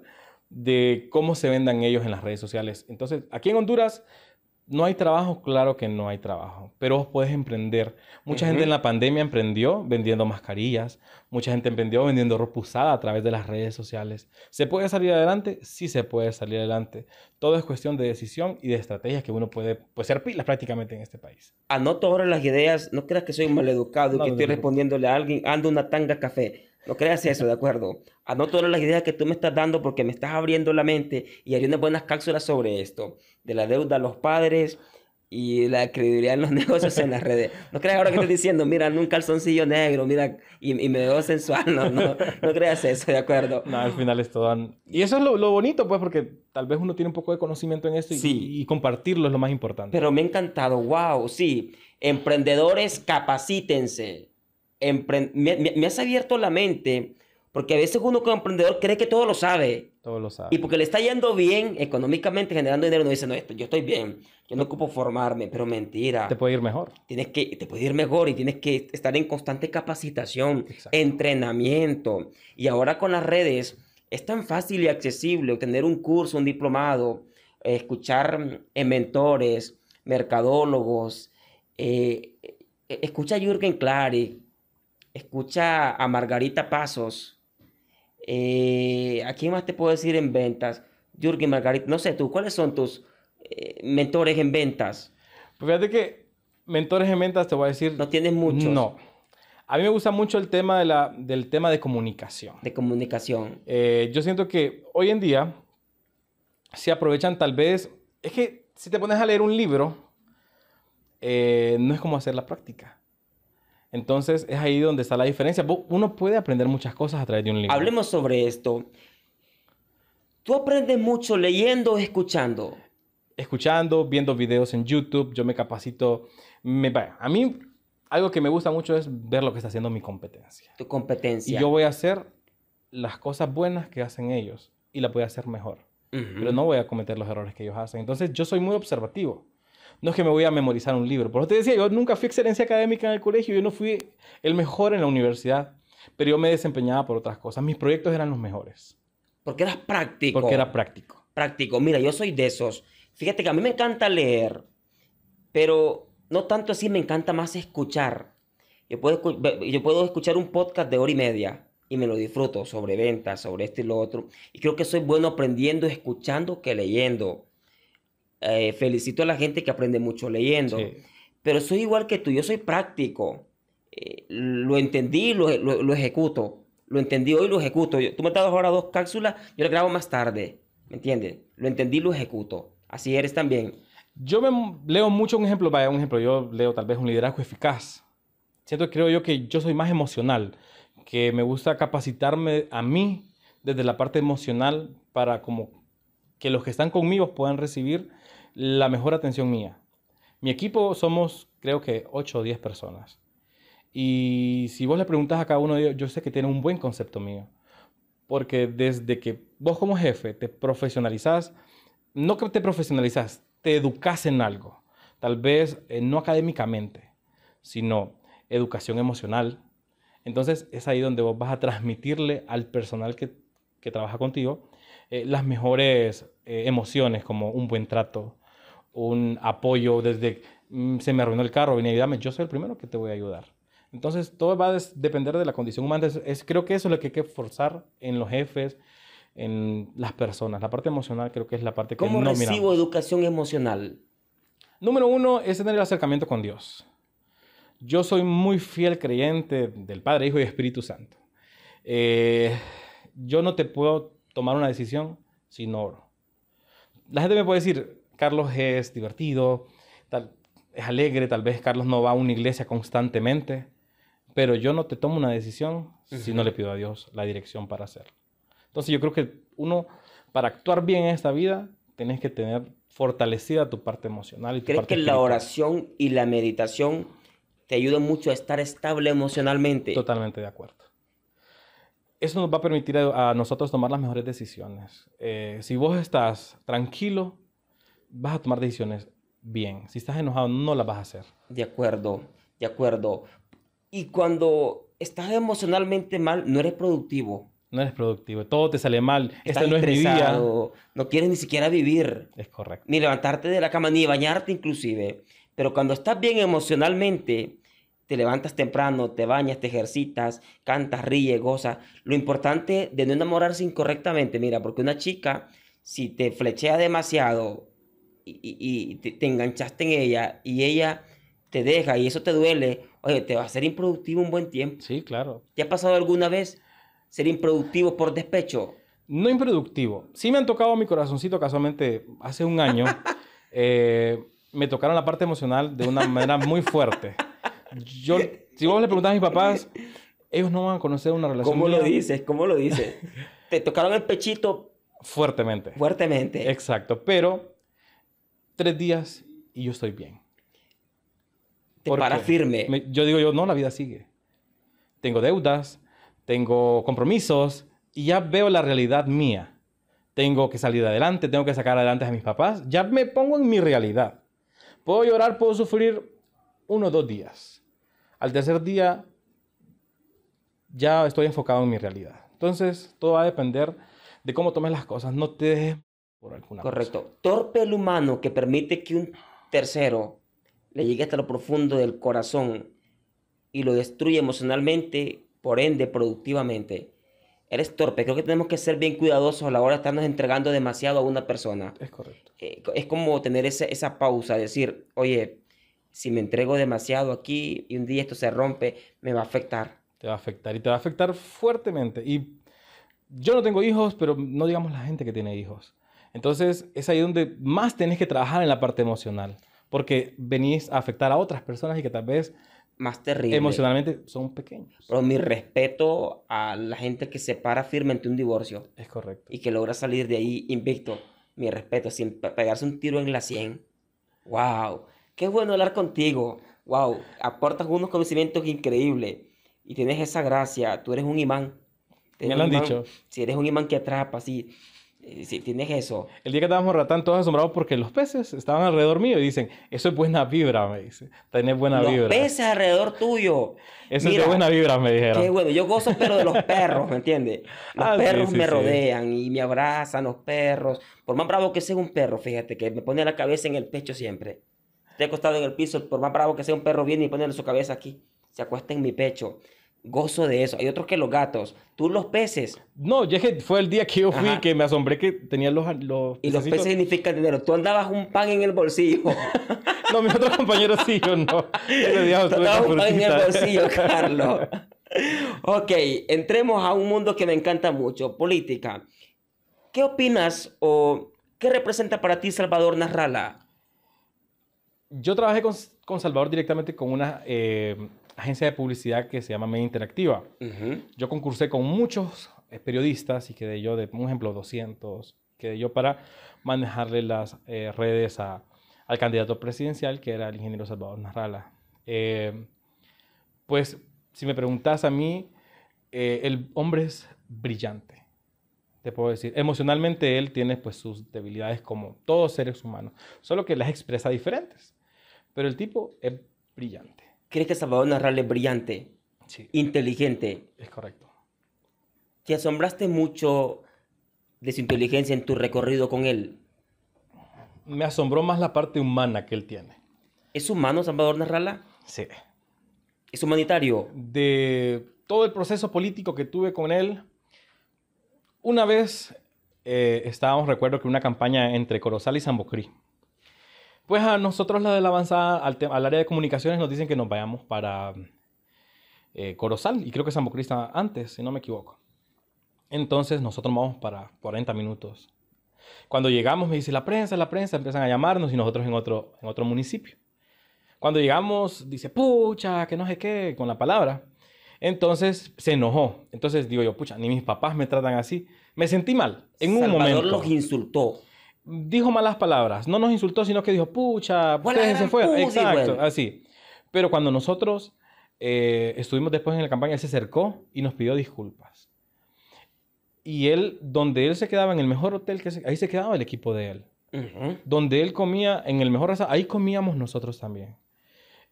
de cómo se vendan ellos en las redes sociales. Entonces, aquí en Honduras no hay trabajo, claro que no hay trabajo, pero vos puedes emprender. Mucha gente en la pandemia emprendió vendiendo mascarillas, mucha gente emprendió vendiendo ropa usada a través de las redes sociales. ¿Se puede salir adelante? Sí se puede salir adelante. Todo es cuestión de decisión y de estrategias que uno puede, pues, ser pilas prácticamente en este país. Anoto ahora las ideas, no creas que soy maleducado y que estoy respondiéndole a alguien, ando una tanga café. No creas eso, ¿de acuerdo? Anoto todas las ideas que tú me estás dando porque me estás abriendo la mente y haré unas buenas cápsulas sobre esto, de la deuda a los padres y la credibilidad en los negocios en las redes. No creas ahora que estoy diciendo, mira, un calzoncillo negro, mira, y, me veo sensual. No, no, creas eso, ¿de acuerdo? No, al final es todo... Y eso es lo, bonito, pues, porque tal vez uno tiene un poco de conocimiento en esto y, y compartirlo es lo más importante. Pero me ha encantado, wow, sí. Emprendedores, capacítense me, has abierto la mente, porque a veces uno como emprendedor cree que todo lo sabe. Todo lo sabe. Y porque le está yendo bien económicamente, generando dinero, no dice, no, esto, yo estoy bien, yo no ocupo formarme, pero mentira. Te puede ir mejor. Tienes que, te puede ir mejor y tienes que estar en constante capacitación, entrenamiento. Y ahora con las redes es tan fácil y accesible obtener un curso, un diplomado, escuchar mm, en mentores, mercadólogos, eh, e, escucha a Jürgen Clary, escucha a Margarita Pasos. Eh, ¿A quién más te puedo decir en ventas? Jürgen, Margarita, no sé tú, ¿cuáles son tus eh, mentores en ventas? Pues fíjate que mentores en ventas te voy a decir. No tienes muchos. No. A mí me gusta mucho el tema de la, del tema de comunicación. De comunicación. Eh, yo siento que hoy en día se aprovechan tal vez. Es que si te pones a leer un libro, no es como hacer la práctica. Entonces es ahí donde está la diferencia. Uno puede aprender muchas cosas a través de un libro. Hablemos sobre esto. Tú aprendes mucho leyendo o escuchando. Escuchando, viendo videos en YouTube, yo me capacito. Me, a mí algo que me gusta mucho es ver lo que está haciendo mi competencia. Tu competencia. Y yo voy a hacer las cosas buenas que hacen ellos y las voy a hacer mejor. Pero no voy a cometer los errores que ellos hacen. Entonces yo soy muy observativo. No es que me voy a memorizar un libro. Por te decía, yo nunca fui excelencia académica en el colegio, yo no fui el mejor en la universidad, pero yo me desempeñaba por otras cosas. Mis proyectos eran los mejores. Porque eras práctico. Porque era práctico. Práctico. Mira, yo soy de esos. Fíjate que a mí me encanta leer, pero no tanto así, me encanta más escuchar. Yo puedo, yo puedo escuchar un podcast de hora y media y me lo disfruto sobre ventas, sobre esto y lo otro. Y creo que soy bueno aprendiendo, escuchando que leyendo. Eh, felicito a la gente que aprende mucho leyendo, pero soy igual que tú, yo soy práctico. Eh, lo entendí, lo, lo, ejecuto. Lo entendí hoy, lo ejecuto. tú me das ahora dos cápsulas, yo las grabo más tarde. ¿Me entiendes? Lo entendí, lo ejecuto. Así eres también. Yo me leo mucho un ejemplo, vaya, un ejemplo, yo leo tal vez un liderazgo eficaz. Siento, creo yo que yo soy más emocional, que me gusta capacitarme a mí desde la parte emocional para como que los que están conmigo puedan recibir la mejor atención mía. Mi equipo somos, creo que, 8 o 10 personas. Y si vos le preguntas a cada uno de ellos, yo sé que tiene un buen concepto mío. Porque desde que vos como jefe te profesionalizás, no que te profesionalizás, te educas en algo. Tal vez eh, no académicamente, sino educación emocional. Entonces es ahí donde vos vas a transmitirle al personal que, trabaja contigo eh, las mejores eh, emociones como un buen trato, un apoyo desde mm, se me arruinó el carro, ven yo soy el primero que te voy a ayudar. Entonces, todo va a depender de la condición humana. Es, creo que eso es lo que hay que forzar en los jefes, en las personas. La parte emocional creo que es la parte que ¿Cómo recibo educación emocional? Número uno es tener el acercamiento con Dios. Yo soy muy fiel creyente del Padre, Hijo y Espíritu Santo. Eh, yo no te puedo tomar una decisión sin oro. La gente me puede decir, Carlos es divertido, tal, es alegre, tal vez Carlos no va a una iglesia constantemente, pero yo no te tomo una decisión si no le pido a Dios la dirección para hacerlo. Entonces yo creo que uno, para actuar bien en esta vida, tienes que tener fortalecida tu parte emocional. Y ¿Crees que la oración y la meditación te ayudan mucho a estar estable emocionalmente? Totalmente de acuerdo. Eso nos va a permitir a nosotros tomar las mejores decisiones. Eh, si vos estás tranquilo, vas a tomar decisiones bien. Si estás enojado, no las vas a hacer. De acuerdo, de acuerdo. Y cuando estás emocionalmente mal, no eres productivo. No eres productivo, todo te sale mal. Esta este no es mi vida. No quieres ni siquiera vivir. Es correcto. Ni levantarte de la cama, ni bañarte inclusive. Pero cuando estás bien emocionalmente, te levantas temprano, te bañas, te ejercitas, cantas, ríes, gozas. Lo importante de no enamorarse incorrectamente, mira, porque una chica, si te flechea demasiado y, te, enganchaste en ella y ella te deja y eso te duele, oye, te va a ser improductivo un buen tiempo. Sí, claro. ¿Te ha pasado alguna vez ser improductivo por despecho? No improductivo. Sí me han tocado mi corazoncito casualmente hace un año. Eh, me tocaron la parte emocional de una manera muy fuerte. Yo, si vos le preguntas a mis papás, ellos no van a conocer una relación. ¿Cómo lo dices? ¿Cómo lo dices? Te tocaron el pechito. Fuertemente. Fuertemente. Exacto. Pero tres días y yo estoy bien. Te para firme. yo digo yo, no, la vida sigue. Tengo deudas, tengo compromisos y ya veo la realidad mía. Tengo que salir adelante, tengo que sacar adelante a mis papás. Ya me pongo en mi realidad. Puedo llorar, puedo sufrir uno o dos días. Al tercer día ya estoy enfocado en mi realidad. Entonces, todo va a depender de cómo tomes las cosas. No te dejes Correcto. Torpe el humano que permite que un tercero le llegue hasta lo profundo del corazón y lo destruye emocionalmente, por ende, productivamente. Eres torpe. Creo que tenemos que ser bien cuidadosos a la hora de estarnos entregando demasiado a una persona. Es correcto. Eh, es como tener esa, esa pausa, decir, oye, si me entrego demasiado aquí y un día esto se rompe, me va a afectar. Te va a afectar y te va a afectar fuertemente. Y yo no tengo hijos, pero no digamos la gente que tiene hijos. Entonces es ahí donde más tenés que trabajar en la parte emocional, porque venís a afectar a otras personas y que tal vez más terrible. Emocionalmente son pequeños. Pero mi respeto a la gente que se para firme un divorcio. Es correcto. Y que logra salir de ahí invicto. Mi respeto, sin pegarse un tiro en la 100 ¡Wow! ¡Qué bueno hablar contigo! ¡Wow! Aportas unos conocimientos increíbles. Y tienes esa gracia. Tú eres un imán. Me lo han dicho. Si eres un imán que atrapa, sí. Eh, si tienes eso. El día que estábamos ratando, todos asombrados porque los peces estaban alrededor mío y dicen, eso es buena vibra, me dice. Tenés buena vibra. Los peces alrededor tuyo. Eso es de buena vibra, me dijeron. Qué bueno, yo gozo pero de los perros, ¿me entiendes? Los ah, perros me rodean y me abrazan los perros. Por más bravo que sea un perro, fíjate, que me pone la cabeza en el pecho siempre. Estoy acostado en el piso, por más bravo que sea un perro, viene y pone su cabeza aquí. Se acuesta en mi pecho gozo de eso. Hay otros que los gatos. Tú los peces. No, ya que fue el día que yo fui que me asombré que tenían los, los Y los peces significan dinero. Tú andabas un pan en el bolsillo. no, mi otro compañero sí, yo no. Tú andabas un pan en el bolsillo, Carlos. ok, entremos a un mundo que me encanta mucho, política. ¿Qué opinas o qué representa para ti Salvador narrala Yo trabajé con, Salvador directamente con una... Eh, agencia de publicidad que se llama Media Interactiva. Yo concursé con muchos eh, periodistas y quedé yo, de, por ejemplo, 200, quedé yo para manejarle las eh, redes a, al candidato presidencial, que era el ingeniero Salvador Narrala. Eh, pues, si me preguntas a mí, el hombre es brillante, te puedo decir. Emocionalmente él tiene pues sus debilidades como todos seres humanos, solo que las expresa diferentes. Pero el tipo es brillante crees que Salvador Narral es brillante, sí. inteligente. Es correcto. ¿Te asombraste mucho de su inteligencia en tu recorrido con él? Me asombró más la parte humana que él tiene. ¿Es humano Salvador Narrala? Sí. ¿Es humanitario? De todo el proceso político que tuve con él, una vez eh, estábamos, recuerdo que una campaña entre Corozal y Zambocrí. Pues a nosotros la de la avanzada al, área de comunicaciones nos dicen que nos vayamos para eh, Corozal y creo que San Bocrista antes, si no me equivoco. Entonces nosotros vamos para 40 minutos. Cuando llegamos me dice la prensa, la prensa, empiezan a llamarnos y nosotros en otro, en otro municipio. Cuando llegamos dice, pucha, que no sé qué, con la palabra. Entonces se enojó. Entonces digo yo, pucha, ni mis papás me tratan así. Me sentí mal. En un momento. los insultó dijo malas palabras, no nos insultó, sino que dijo, pucha, ustedes se fue. Exacto, así. Pero cuando nosotros eh, estuvimos después en la campaña, él se acercó y nos pidió disculpas. Y él, donde él se quedaba, en el mejor hotel, que ahí se quedaba el equipo de él. Donde él comía, en el mejor restaurante, ahí comíamos nosotros también.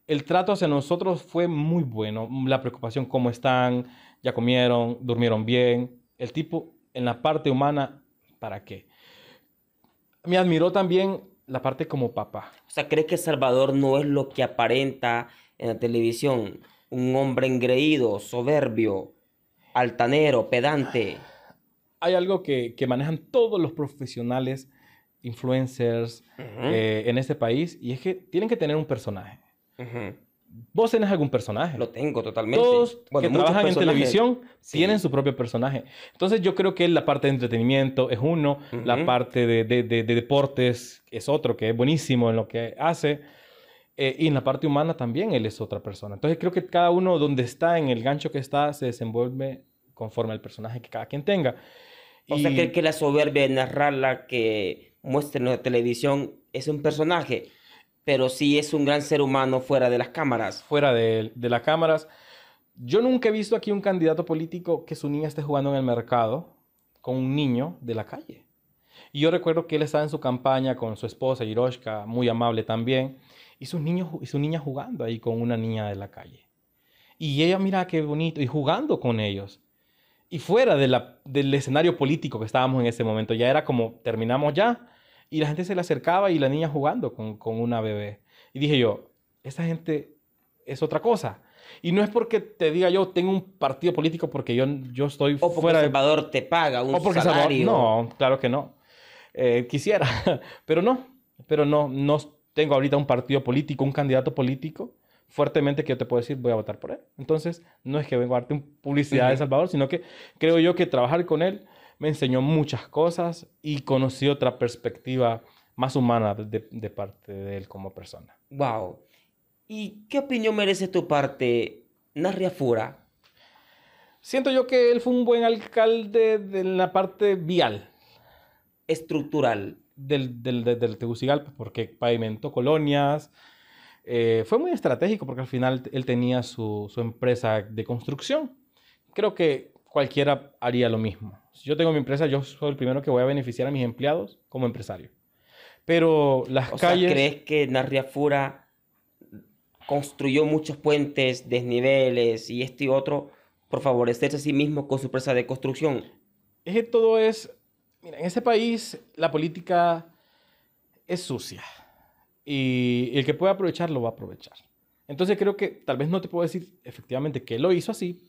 El trato hacia nosotros fue muy bueno. La preocupación, cómo están, ya comieron, durmieron bien. El tipo, en la parte humana, ¿para qué? me admiró también la parte como papá. O sea, ¿crees que Salvador no es lo que aparenta en la televisión? Un hombre engreído, soberbio, altanero, pedante. Hay algo que, manejan todos los profesionales, influencers eh, en este país, y es que tienen que tener un personaje. Vos tenés algún personaje. Lo tengo totalmente. Todos bueno, que trabajan en televisión tienen su propio personaje. Entonces yo creo que la parte de entretenimiento es uno, la parte de, de, deportes es otro que es buenísimo en lo que hace. Eh, y en la parte humana también él es otra persona. Entonces creo que cada uno donde está, en el gancho que está, se desenvuelve conforme al personaje que cada quien tenga. O sea, que, que la soberbia de narrarla que muestra en la televisión es un personaje pero sí es un gran ser humano fuera de las cámaras. Fuera de, las cámaras. Yo nunca he visto aquí un candidato político que su niña esté jugando en el mercado con un niño de la calle. Y yo recuerdo que él estaba en su campaña con su esposa, Hiroshka, muy amable también, y, sus niños, y su niña jugando ahí con una niña de la calle. Y ella, mira qué bonito, y jugando con ellos. Y fuera del escenario político que estábamos en ese momento, ya era como, terminamos ya, y la gente se le acercaba y la niña jugando con, una bebé. Y dije yo, esa gente es otra cosa. Y no es porque te diga yo tengo un partido político porque yo, yo estoy fuera de... Salvador te paga un salario. no, claro que no. Eh, quisiera, pero no. Pero no, no tengo ahorita un partido político, un candidato político fuertemente que yo te puedo decir voy a votar por él. Entonces, no es que vengo a darte publicidad de Salvador, sino que creo yo que trabajar con él me enseñó muchas cosas y conocí otra perspectiva más humana de, parte de él como persona. Wow. ¿Y qué opinión merece tu parte, Narria Fura? Siento yo que él fue un buen alcalde de la parte vial. Estructural. Del, del, Tegucigalpa, porque pavimentó colonias. Eh, fue muy estratégico porque al final él tenía su, su empresa de construcción. Creo que cualquiera haría lo mismo. Si yo tengo mi empresa, yo soy el primero que voy a beneficiar a mis empleados como empresario. Pero las o calles... ¿Crees que Narriafura construyó muchos puentes, desniveles y este y otro por favorecerse a sí mismo con su empresa de construcción? Es que todo es... Mira, en ese país la política es sucia. Y el que puede aprovechar lo va a aprovechar. Entonces creo que tal vez no te puedo decir efectivamente que lo hizo así,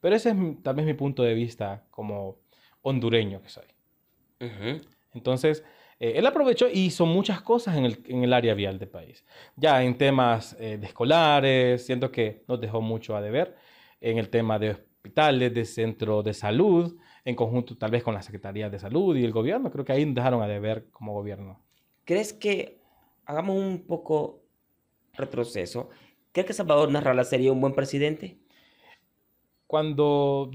pero ese es tal vez mi punto de vista como hondureño que soy. Entonces, eh, él aprovechó y hizo muchas cosas en el, área vial del país. Ya en temas eh, de escolares, siento que nos dejó mucho a deber en el tema de hospitales, de centro de salud, en conjunto tal vez con la Secretaría de Salud y el gobierno. Creo que ahí dejaron a deber como gobierno. ¿Crees que hagamos un poco retroceso? ¿Crees que Salvador Narrala sería un buen presidente? Cuando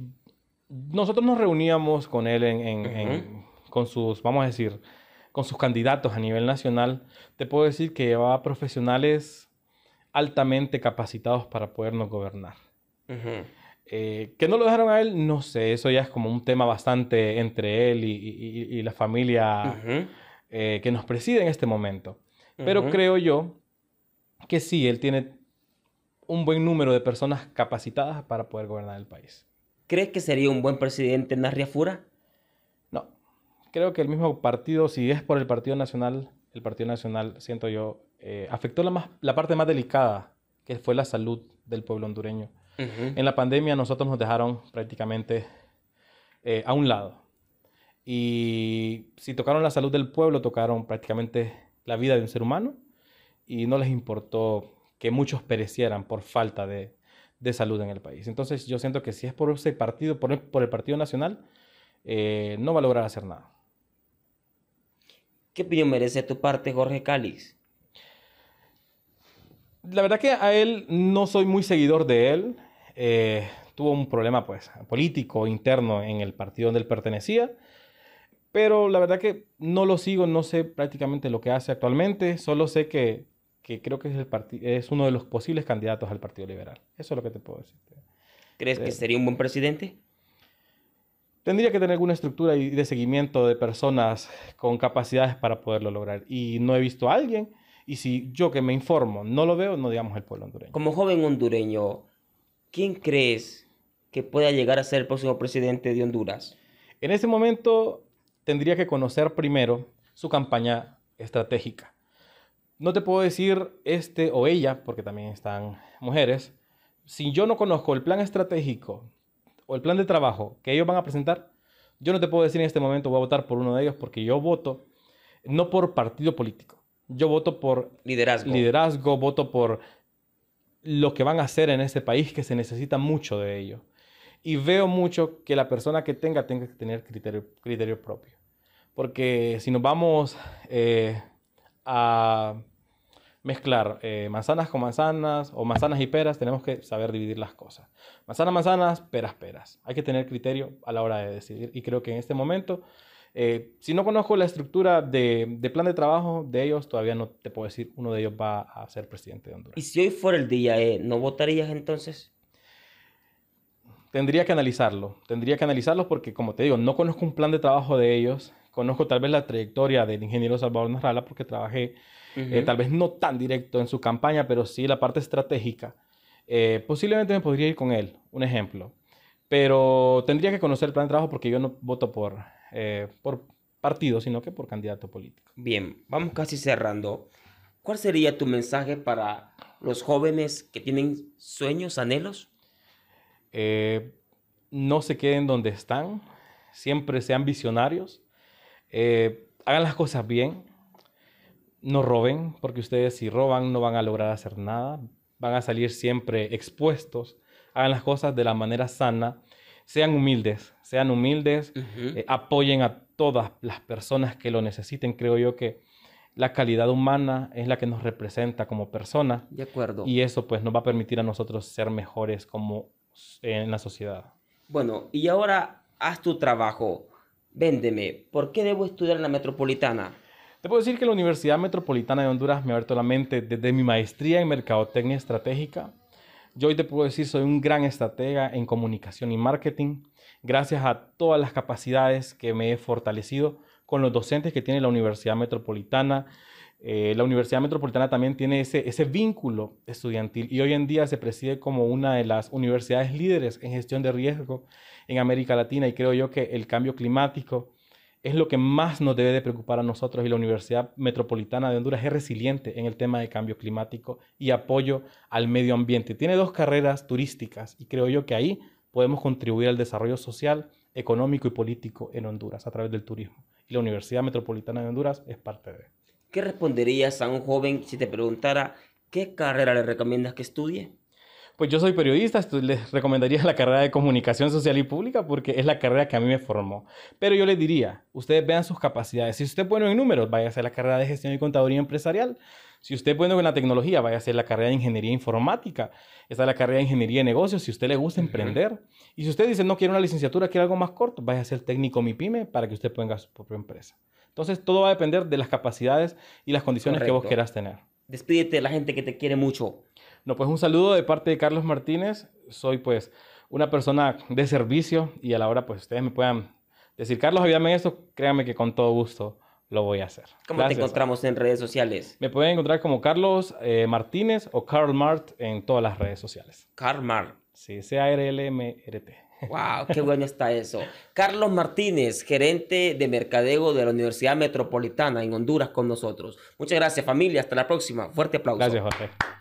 nosotros nos reuníamos con él en, en, en, con sus, vamos a decir, con sus candidatos a nivel nacional. Te puedo decir que llevaba profesionales altamente capacitados para podernos gobernar. Eh, ¿Que no lo dejaron a él? No sé, eso ya es como un tema bastante entre él y, y, la familia eh, que nos preside en este momento. Pero creo yo que sí, él tiene un buen número de personas capacitadas para poder gobernar el país. ¿Crees que sería un buen presidente Narria Fura? No. Creo que el mismo partido, si es por el Partido Nacional, el Partido Nacional, siento yo, eh, afectó la, más, la parte más delicada, que fue la salud del pueblo hondureño. En la pandemia nosotros nos dejaron prácticamente eh, a un lado. Y si tocaron la salud del pueblo, tocaron prácticamente la vida de un ser humano y no les importó que muchos perecieran por falta de, de salud en el país. Entonces yo siento que si es por ese partido, por el, Partido Nacional, eh, no va a lograr hacer nada. ¿Qué opinión merece tu parte Jorge Cáliz? La verdad que a él no soy muy seguidor de él. Eh, tuvo un problema pues, político interno en el partido donde él pertenecía. Pero la verdad que no lo sigo, no sé prácticamente lo que hace actualmente. Solo sé que que creo que es, el es uno de los posibles candidatos al Partido Liberal. Eso es lo que te puedo decir. ¿Crees que eh, sería un buen presidente? Tendría que tener alguna estructura y de seguimiento de personas con capacidades para poderlo lograr. Y no he visto a alguien. Y si yo que me informo no lo veo, no digamos el pueblo hondureño. Como joven hondureño, ¿quién crees que pueda llegar a ser el próximo presidente de Honduras? En ese momento tendría que conocer primero su campaña estratégica no te puedo decir este o ella, porque también están mujeres. Si yo no conozco el plan estratégico o el plan de trabajo que ellos van a presentar, yo no te puedo decir en este momento voy a votar por uno de ellos, porque yo voto no por partido político. Yo voto por liderazgo. Liderazgo, voto por lo que van a hacer en este país, que se necesita mucho de ello. Y veo mucho que la persona que tenga tenga que tener criterio, criterio propio. Porque si nos vamos eh, a mezclar eh, manzanas con manzanas o manzanas y peras, tenemos que saber dividir las cosas. Manzanas, manzanas, peras, peras. Hay que tener criterio a la hora de decidir y creo que en este momento, eh, si no conozco la estructura de, plan de trabajo de ellos, todavía no te puedo decir uno de ellos va a ser presidente de Honduras. ¿Y si hoy fuera el día, E, no votarías entonces? Tendría que analizarlo, tendría que analizarlo porque como te digo, no conozco un plan de trabajo de ellos, conozco tal vez la trayectoria del ingeniero Salvador Narrala porque trabajé, eh, tal vez no tan directo en su campaña, pero sí la parte estratégica. Eh, posiblemente me podría ir con él, un ejemplo. Pero tendría que conocer el plan de trabajo porque yo no voto por, eh, por partido, sino que por candidato político. Bien, vamos casi cerrando. ¿Cuál sería tu mensaje para los jóvenes que tienen sueños, anhelos? no se queden donde están, siempre sean visionarios eh, hagan las cosas bien, no roben, porque ustedes si roban no van a lograr hacer nada, van a salir siempre expuestos, hagan las cosas de la manera sana, sean humildes, sean humildes, eh, apoyen a todas las personas que lo necesiten, creo yo que la calidad humana es la que nos representa como persona. De acuerdo. Y eso pues nos va a permitir a nosotros ser mejores como en la sociedad. Bueno, y ahora haz tu trabajo. Véndeme, ¿por qué debo estudiar en la metropolitana? Te puedo decir que la Universidad Metropolitana de Honduras me ha abierto la mente desde mi maestría en Mercadotecnia Estratégica. Yo hoy te puedo decir, soy un gran estratega en comunicación y marketing, gracias a todas las capacidades que me he fortalecido con los docentes que tiene la Universidad Metropolitana. Eh, la Universidad Metropolitana también tiene ese, ese vínculo estudiantil y hoy en día se preside como una de las universidades líderes en gestión de riesgo en América Latina y creo yo que el cambio climático es lo que más nos debe de preocupar a nosotros y la Universidad Metropolitana de Honduras es resiliente en el tema de cambio climático y apoyo al medio ambiente. Tiene dos carreras turísticas y creo yo que ahí podemos contribuir al desarrollo social, económico y político en Honduras a través del turismo. Y la Universidad Metropolitana de Honduras es parte de. ¿Qué responderías a un joven si te preguntara qué carrera le recomiendas que estudie? pues yo soy periodista, les recomendaría la carrera de comunicación social y pública porque es la carrera que a mí me formó. Pero yo les diría, ustedes vean sus capacidades. Si usted es bueno en números, vaya a hacer la carrera de gestión y contaduría empresarial. Si usted es bueno en la tecnología, vaya a hacer la carrera de ingeniería informática. Está la carrera de ingeniería de negocios, si usted le gusta emprender. Y si usted dice, no quiero una licenciatura, quiero algo más corto, vaya a ser técnico MIPYME para que usted ponga su propia empresa. Entonces, todo va a depender de las capacidades y las condiciones que vos quieras tener. Despídete de la gente que te quiere mucho. No, pues un saludo de parte de Carlos Martínez. Soy pues una persona de servicio y a la hora pues ustedes me puedan decir, Carlos, avíame esto, créanme que con todo gusto lo voy a hacer. ¿Cómo te encontramos en redes sociales? Me pueden encontrar como Carlos eh, Martínez o Carl Mart en todas las redes sociales. Carl Mart. Sí, C-A-R-L-M-R-T. ¡Wow! ¡Qué bueno está eso! Carlos Martínez, gerente de mercadeo de la Universidad Metropolitana en Honduras con nosotros. Muchas gracias familia, hasta la próxima. Fuerte aplauso. Gracias Jorge.